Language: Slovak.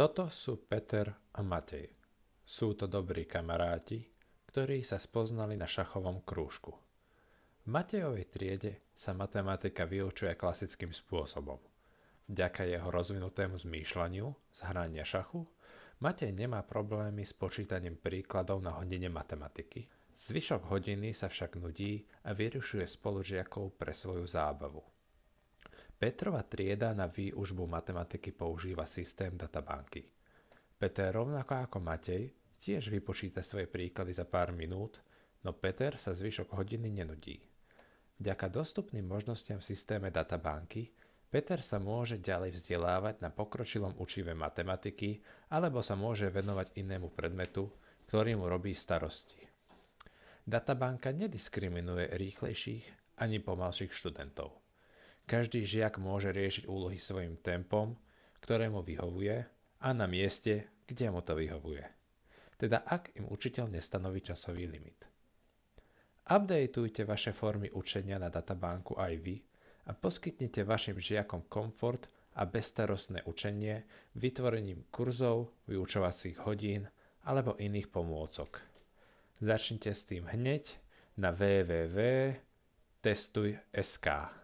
Toto sú Peter a Matej. Sú to dobrí kamaráti, ktorí sa spoznali na šachovom krúžku. V Matejovej triede sa matematika vyučuje klasickým spôsobom. Vďaka jeho rozvinutému zmýšľaniu z hrania šachu Matej nemá problémy s počítaním príkladov na hodine matematiky. Zvyšok hodiny sa však nudí a vyrušuje spolužiakov pre svoju zábavu. Petrova trieda na výužbu matematiky používa systém databanky. Peter rovnako ako Matej tiež vypočíta svoje príklady za pár minút, no Peter sa zvyšok hodiny nenudí. Vďaka dostupným možnostiam v systéme databanky Peter sa môže ďalej vzdelávať na pokročilom učive matematiky alebo sa môže venovať inému predmetu, ktorý mu robí starosti. Databanka nediskriminuje rýchlejších ani pomalších študentov. Každý žiak môže riešiť úlohy svojim tempom, ktoré mu vyhovuje a na mieste, kde mu to vyhovuje. Teda ak im učiteľ nestanoví časový limit. Updateujte vaše formy učenia na databánku aj vy a poskytnite vašim žiakom komfort a bezstarostné učenie vytvorením kurzov, vyučovacích hodín alebo iných pomôcok. Začnite s tým hneď na www.testuj.sk.